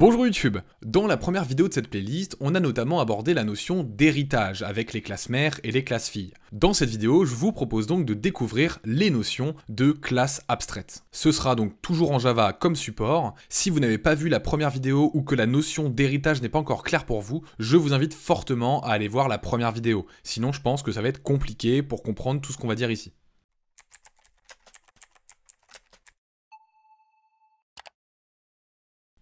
Bonjour YouTube Dans la première vidéo de cette playlist, on a notamment abordé la notion d'héritage avec les classes mères et les classes filles. Dans cette vidéo, je vous propose donc de découvrir les notions de classes abstraites. Ce sera donc toujours en Java comme support. Si vous n'avez pas vu la première vidéo ou que la notion d'héritage n'est pas encore claire pour vous, je vous invite fortement à aller voir la première vidéo. Sinon, je pense que ça va être compliqué pour comprendre tout ce qu'on va dire ici.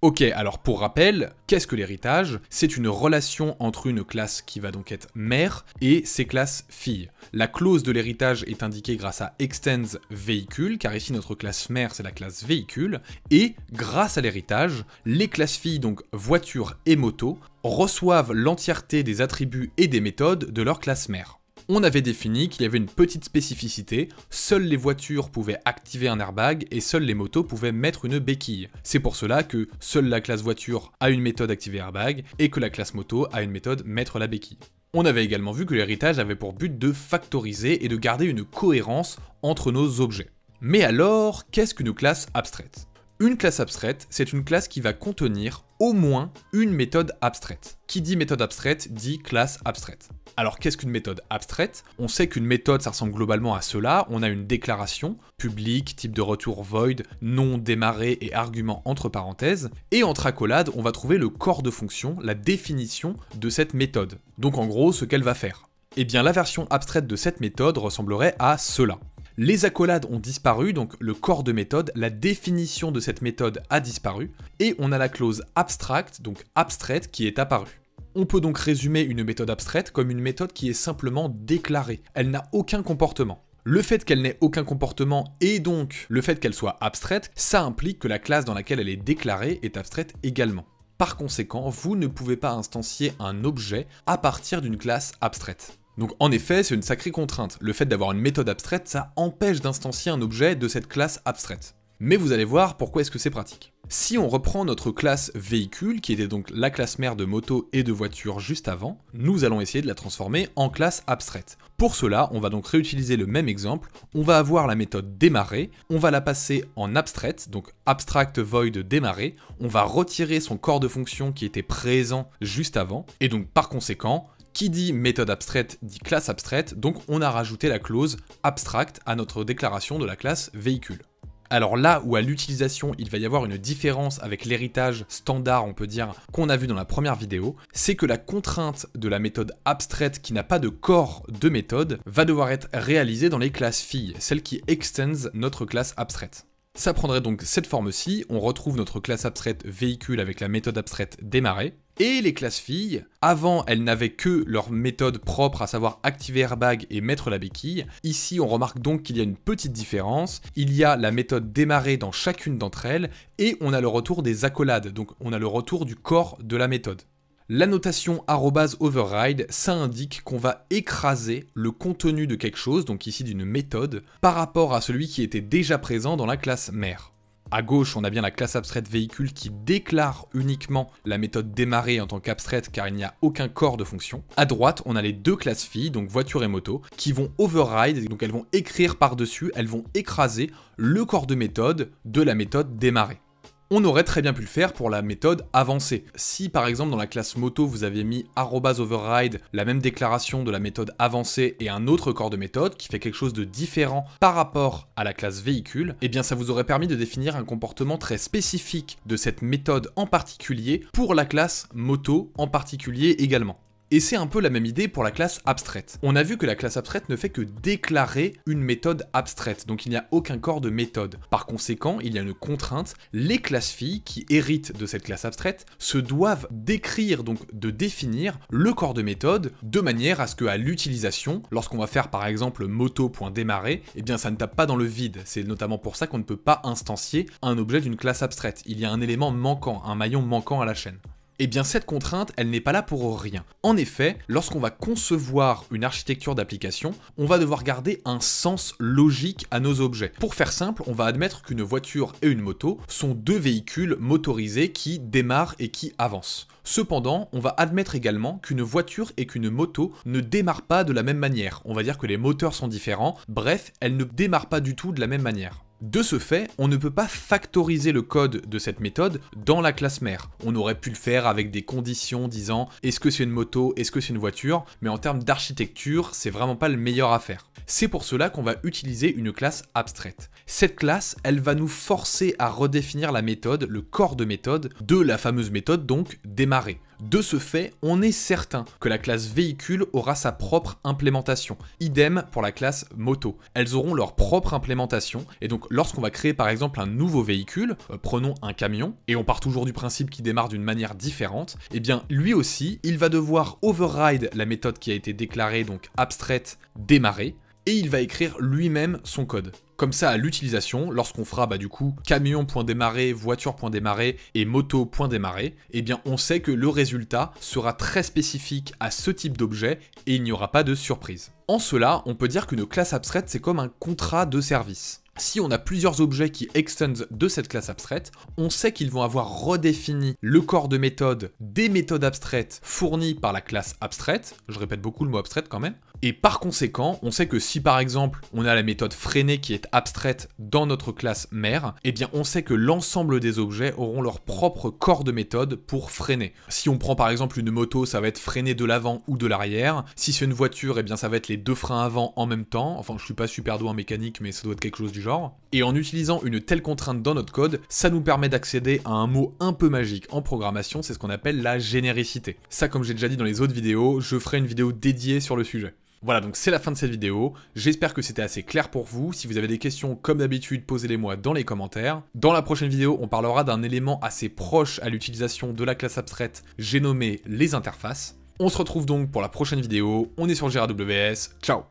Ok, alors pour rappel, qu'est-ce que l'héritage C'est une relation entre une classe qui va donc être mère et ses classes filles. La clause de l'héritage est indiquée grâce à extends véhicule, car ici notre classe mère c'est la classe véhicule, et grâce à l'héritage, les classes filles, donc voiture et moto, reçoivent l'entièreté des attributs et des méthodes de leur classe mère on avait défini qu'il y avait une petite spécificité, seules les voitures pouvaient activer un airbag et seules les motos pouvaient mettre une béquille. C'est pour cela que seule la classe voiture a une méthode activer airbag et que la classe moto a une méthode mettre la béquille. On avait également vu que l'héritage avait pour but de factoriser et de garder une cohérence entre nos objets. Mais alors, qu'est-ce qu'une classe abstraite Une classe abstraite, c'est une classe qui va contenir au moins une méthode abstraite. Qui dit méthode abstraite dit classe abstraite. Alors qu'est-ce qu'une méthode abstraite On sait qu'une méthode, ça ressemble globalement à cela. On a une déclaration, public, type de retour void, nom, démarré et argument entre parenthèses. Et entre accolades, on va trouver le corps de fonction, la définition de cette méthode. Donc en gros, ce qu'elle va faire. Eh bien la version abstraite de cette méthode ressemblerait à cela. Les accolades ont disparu, donc le corps de méthode, la définition de cette méthode a disparu, et on a la clause abstracte, donc abstraite, qui est apparue. On peut donc résumer une méthode abstraite comme une méthode qui est simplement déclarée. Elle n'a aucun comportement. Le fait qu'elle n'ait aucun comportement et donc le fait qu'elle soit abstraite, ça implique que la classe dans laquelle elle est déclarée est abstraite également. Par conséquent, vous ne pouvez pas instancier un objet à partir d'une classe abstraite. Donc en effet, c'est une sacrée contrainte. Le fait d'avoir une méthode abstraite, ça empêche d'instancier un objet de cette classe abstraite. Mais vous allez voir pourquoi est-ce que c'est pratique. Si on reprend notre classe véhicule, qui était donc la classe mère de moto et de voiture juste avant, nous allons essayer de la transformer en classe abstraite. Pour cela, on va donc réutiliser le même exemple, on va avoir la méthode démarrer, on va la passer en abstraite, donc abstract void démarrer, on va retirer son corps de fonction qui était présent juste avant, et donc par conséquent, qui dit méthode abstraite dit classe abstraite, donc on a rajouté la clause abstract à notre déclaration de la classe véhicule. Alors là où à l'utilisation il va y avoir une différence avec l'héritage standard, on peut dire, qu'on a vu dans la première vidéo, c'est que la contrainte de la méthode abstraite qui n'a pas de corps de méthode va devoir être réalisée dans les classes filles, celles qui extends notre classe abstraite. Ça prendrait donc cette forme-ci, on retrouve notre classe abstraite véhicule avec la méthode abstraite démarrer, et les classes filles, avant elles n'avaient que leur méthode propre, à savoir activer airbag et mettre la béquille. Ici on remarque donc qu'il y a une petite différence, il y a la méthode démarrer dans chacune d'entre elles, et on a le retour des accolades, donc on a le retour du corps de la méthode. La notation override, ça indique qu'on va écraser le contenu de quelque chose, donc ici d'une méthode, par rapport à celui qui était déjà présent dans la classe mère. À gauche, on a bien la classe abstraite véhicule qui déclare uniquement la méthode démarrer en tant qu'abstraite car il n'y a aucun corps de fonction. À droite, on a les deux classes filles, donc voiture et moto, qui vont override, donc elles vont écrire par-dessus, elles vont écraser le corps de méthode de la méthode démarrer. On aurait très bien pu le faire pour la méthode avancée. Si par exemple dans la classe moto vous avez mis @override la même déclaration de la méthode avancée et un autre corps de méthode qui fait quelque chose de différent par rapport à la classe véhicule, eh bien ça vous aurait permis de définir un comportement très spécifique de cette méthode en particulier pour la classe moto en particulier également. Et c'est un peu la même idée pour la classe abstraite. On a vu que la classe abstraite ne fait que déclarer une méthode abstraite, donc il n'y a aucun corps de méthode. Par conséquent, il y a une contrainte, les classes filles qui héritent de cette classe abstraite se doivent d'écrire, donc de définir, le corps de méthode de manière à ce qu'à l'utilisation, lorsqu'on va faire par exemple moto.démarrer, eh bien ça ne tape pas dans le vide. C'est notamment pour ça qu'on ne peut pas instancier un objet d'une classe abstraite. Il y a un élément manquant, un maillon manquant à la chaîne. Eh bien cette contrainte, elle n'est pas là pour rien. En effet, lorsqu'on va concevoir une architecture d'application, on va devoir garder un sens logique à nos objets. Pour faire simple, on va admettre qu'une voiture et une moto sont deux véhicules motorisés qui démarrent et qui avancent. Cependant, on va admettre également qu'une voiture et qu'une moto ne démarrent pas de la même manière. On va dire que les moteurs sont différents, bref, elles ne démarrent pas du tout de la même manière. De ce fait, on ne peut pas factoriser le code de cette méthode dans la classe mère. On aurait pu le faire avec des conditions disant est-ce que c'est une moto, est-ce que c'est une voiture, mais en termes d'architecture, c'est vraiment pas le meilleur à faire. C'est pour cela qu'on va utiliser une classe abstraite. Cette classe, elle va nous forcer à redéfinir la méthode, le corps de méthode, de la fameuse méthode donc démarrer. De ce fait, on est certain que la classe véhicule aura sa propre implémentation. Idem pour la classe moto. Elles auront leur propre implémentation et donc lorsqu'on va créer par exemple un nouveau véhicule, euh, prenons un camion, et on part toujours du principe qu'il démarre d'une manière différente, et eh bien lui aussi, il va devoir override la méthode qui a été déclarée, donc abstraite, démarrer, et il va écrire lui-même son code. Comme ça, à l'utilisation, lorsqu'on fera bah, du coup camion.démarrer, voiture.démarrer et moto.démarrer, eh bien on sait que le résultat sera très spécifique à ce type d'objet et il n'y aura pas de surprise. En cela, on peut dire qu'une classe abstraite, c'est comme un contrat de service si on a plusieurs objets qui extendent de cette classe abstraite, on sait qu'ils vont avoir redéfini le corps de méthode des méthodes abstraites fournies par la classe abstraite, je répète beaucoup le mot abstraite quand même, et par conséquent, on sait que si par exemple on a la méthode freiner qui est abstraite dans notre classe mère, eh bien on sait que l'ensemble des objets auront leur propre corps de méthode pour freiner. Si on prend par exemple une moto, ça va être freiner de l'avant ou de l'arrière. Si c'est une voiture, eh bien ça va être les deux freins avant en même temps. Enfin, je suis pas super doué en mécanique, mais ça doit être quelque chose du genre. Et en utilisant une telle contrainte dans notre code, ça nous permet d'accéder à un mot un peu magique en programmation, c'est ce qu'on appelle la généricité. Ça, comme j'ai déjà dit dans les autres vidéos, je ferai une vidéo dédiée sur le sujet. Voilà, donc c'est la fin de cette vidéo. J'espère que c'était assez clair pour vous. Si vous avez des questions, comme d'habitude, posez-les moi dans les commentaires. Dans la prochaine vidéo, on parlera d'un élément assez proche à l'utilisation de la classe abstraite, j'ai nommé les interfaces. On se retrouve donc pour la prochaine vidéo. On est sur GRWS. Ciao